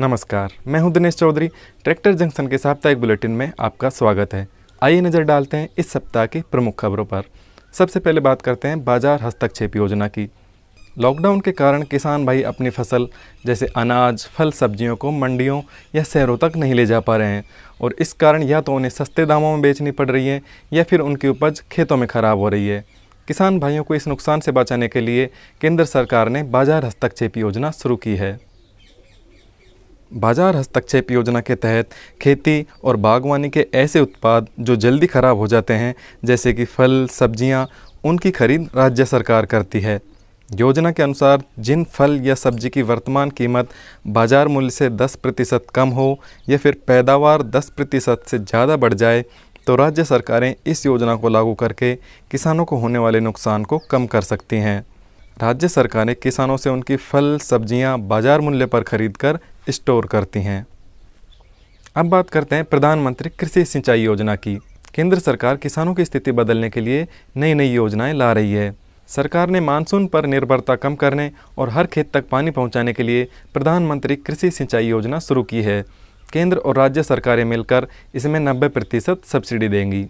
नमस्कार मैं हूं दिनेश चौधरी ट्रैक्टर जंक्शन के साप्ताहिक बुलेटिन में आपका स्वागत है आइए नज़र डालते हैं इस सप्ताह की प्रमुख खबरों पर सबसे पहले बात करते हैं बाजार हस्तक्षेप योजना की लॉकडाउन के कारण किसान भाई अपनी फसल जैसे अनाज फल सब्जियों को मंडियों या शहरों तक नहीं ले जा पा रहे हैं और इस कारण या तो उन्हें सस्ते दामों में बेचनी पड़ रही है या फिर उनकी उपज खेतों में ख़राब हो रही है किसान भाइयों को इस नुकसान से बचाने के लिए केंद्र सरकार ने बाजार हस्तक्षेप योजना शुरू की है बाजार हस्तक्षेप योजना के तहत खेती और बागवानी के ऐसे उत्पाद जो जल्दी ख़राब हो जाते हैं जैसे कि फल सब्जियां, उनकी खरीद राज्य सरकार करती है योजना के अनुसार जिन फल या सब्जी की वर्तमान कीमत बाज़ार मूल्य से 10 प्रतिशत कम हो या फिर पैदावार 10 प्रतिशत से ज़्यादा बढ़ जाए तो राज्य सरकारें इस योजना को लागू करके किसानों को होने वाले नुकसान को कम कर सकती हैं राज्य सरकारें किसानों से उनकी फल सब्जियां बाज़ार मूल्य पर खरीद कर स्टोर करती हैं अब बात करते हैं प्रधानमंत्री कृषि सिंचाई योजना की केंद्र सरकार किसानों की स्थिति बदलने के लिए नई नई योजनाएं ला रही है सरकार ने मानसून पर निर्भरता कम करने और हर खेत तक पानी पहुंचाने के लिए प्रधानमंत्री कृषि सिंचाई योजना शुरू की है केंद्र और राज्य सरकारें मिलकर इसमें 90 प्रतिशत सब्सिडी देंगी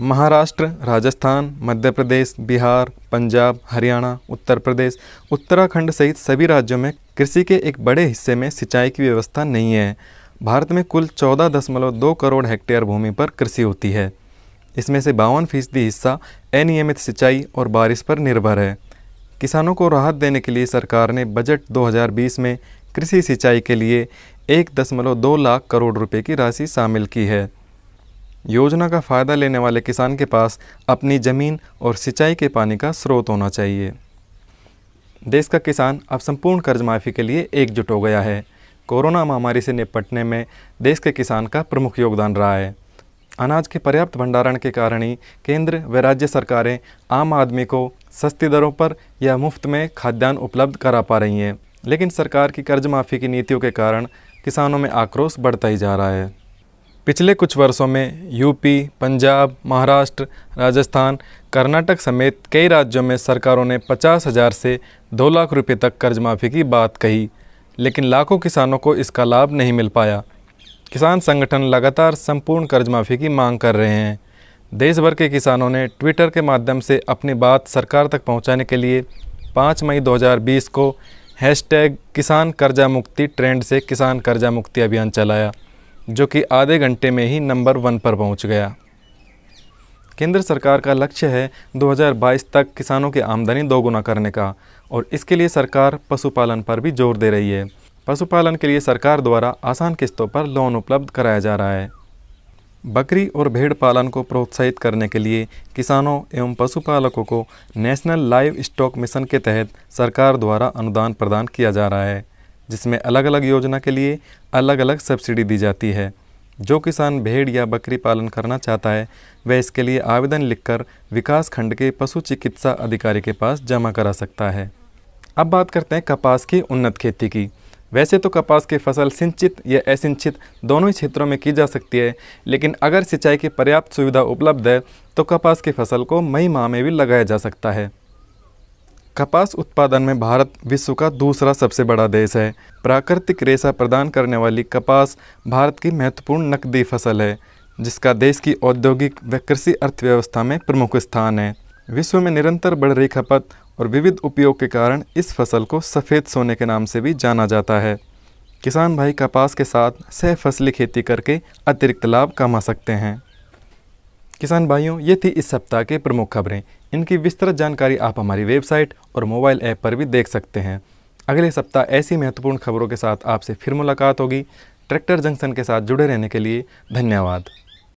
महाराष्ट्र राजस्थान मध्य प्रदेश बिहार पंजाब हरियाणा उत्तर प्रदेश उत्तराखंड सहित सभी राज्यों में कृषि के एक बड़े हिस्से में सिंचाई की व्यवस्था नहीं है भारत में कुल चौदह दशमलव दो करोड़ हेक्टेयर भूमि पर कृषि होती है इसमें से बावन फीसदी हिस्सा अनियमित सिंचाई और बारिश पर निर्भर है किसानों को राहत देने के लिए सरकार ने बजट 2020 में कृषि सिंचाई के लिए एक दशमलव दो लाख करोड़ रुपए की राशि शामिल की है योजना का फ़ायदा लेने वाले किसान के पास अपनी ज़मीन और सिंचाई के पानी का स्रोत होना चाहिए देश का किसान अब संपूर्ण कर्ज माफ़ी के लिए एकजुट हो गया है कोरोना महामारी से निपटने में देश के किसान का प्रमुख योगदान रहा है अनाज के पर्याप्त भंडारण के कारण ही केंद्र व राज्य सरकारें आम आदमी को सस्ती दरों पर या मुफ्त में खाद्यान्न उपलब्ध करा पा रही हैं लेकिन सरकार की कर्ज माफ़ी की नीतियों के कारण किसानों में आक्रोश बढ़ता ही जा रहा है पिछले कुछ वर्षों में यूपी पंजाब महाराष्ट्र राजस्थान कर्नाटक समेत कई राज्यों में सरकारों ने पचास हज़ार से दो लाख रुपए तक कर्ज माफ़ी की बात कही लेकिन लाखों किसानों को इसका लाभ नहीं मिल पाया किसान संगठन लगातार संपूर्ण कर्ज माफ़ी की मांग कर रहे हैं देश भर के किसानों ने ट्विटर के माध्यम से अपनी बात सरकार तक पहुंचाने के लिए 5 मई 2020 को हैशटैग किसान कर्जा मुक्ति ट्रेंड से किसान कर्जा मुक्ति अभियान चलाया जो कि आधे घंटे में ही नंबर वन पर पहुंच गया केंद्र सरकार का लक्ष्य है 2022 तक किसानों की आमदनी दोगुना करने का और इसके लिए सरकार पशुपालन पर भी जोर दे रही है पशुपालन के लिए सरकार द्वारा आसान किस्तों पर लोन उपलब्ध कराया जा रहा है बकरी और भेड़ पालन को प्रोत्साहित करने के लिए किसानों एवं पशुपालकों को नेशनल लाइव स्टॉक मिशन के तहत सरकार द्वारा अनुदान प्रदान किया जा रहा है जिसमें अलग अलग योजना के लिए अलग अलग सब्सिडी दी जाती है जो किसान भेड़ या बकरी पालन करना चाहता है वह इसके लिए आवेदन लिखकर विकास खंड के पशु चिकित्सा अधिकारी के पास जमा करा सकता है अब बात करते हैं कपास की उन्नत खेती की वैसे तो कपास की फसल सिंचित या असिंचित दोनों ही क्षेत्रों में की जा सकती है लेकिन अगर सिंचाई की पर्याप्त सुविधा उपलब्ध है तो कपास की फसल को मई माह में भी लगाया जा सकता है कपास उत्पादन में भारत विश्व का दूसरा सबसे बड़ा देश है प्राकृतिक रेशा प्रदान करने वाली कपास भारत की महत्वपूर्ण नकदी फसल है जिसका देश की औद्योगिक व कृषि अर्थव्यवस्था में प्रमुख स्थान है विश्व में निरंतर बढ़ रही खपत और विविध उपयोग के कारण इस फसल को सफ़ेद सोने के नाम से भी जाना जाता है किसान भाई कपास के साथ सह फसली खेती करके अतिरिक्त लाभ कमा सकते हैं किसान भाइयों ये थी इस सप्ताह के प्रमुख खबरें इनकी विस्तृत जानकारी आप हमारी वेबसाइट और मोबाइल ऐप पर भी देख सकते हैं अगले सप्ताह ऐसी महत्वपूर्ण खबरों के साथ आपसे फिर मुलाकात होगी ट्रैक्टर जंक्शन के साथ जुड़े रहने के लिए धन्यवाद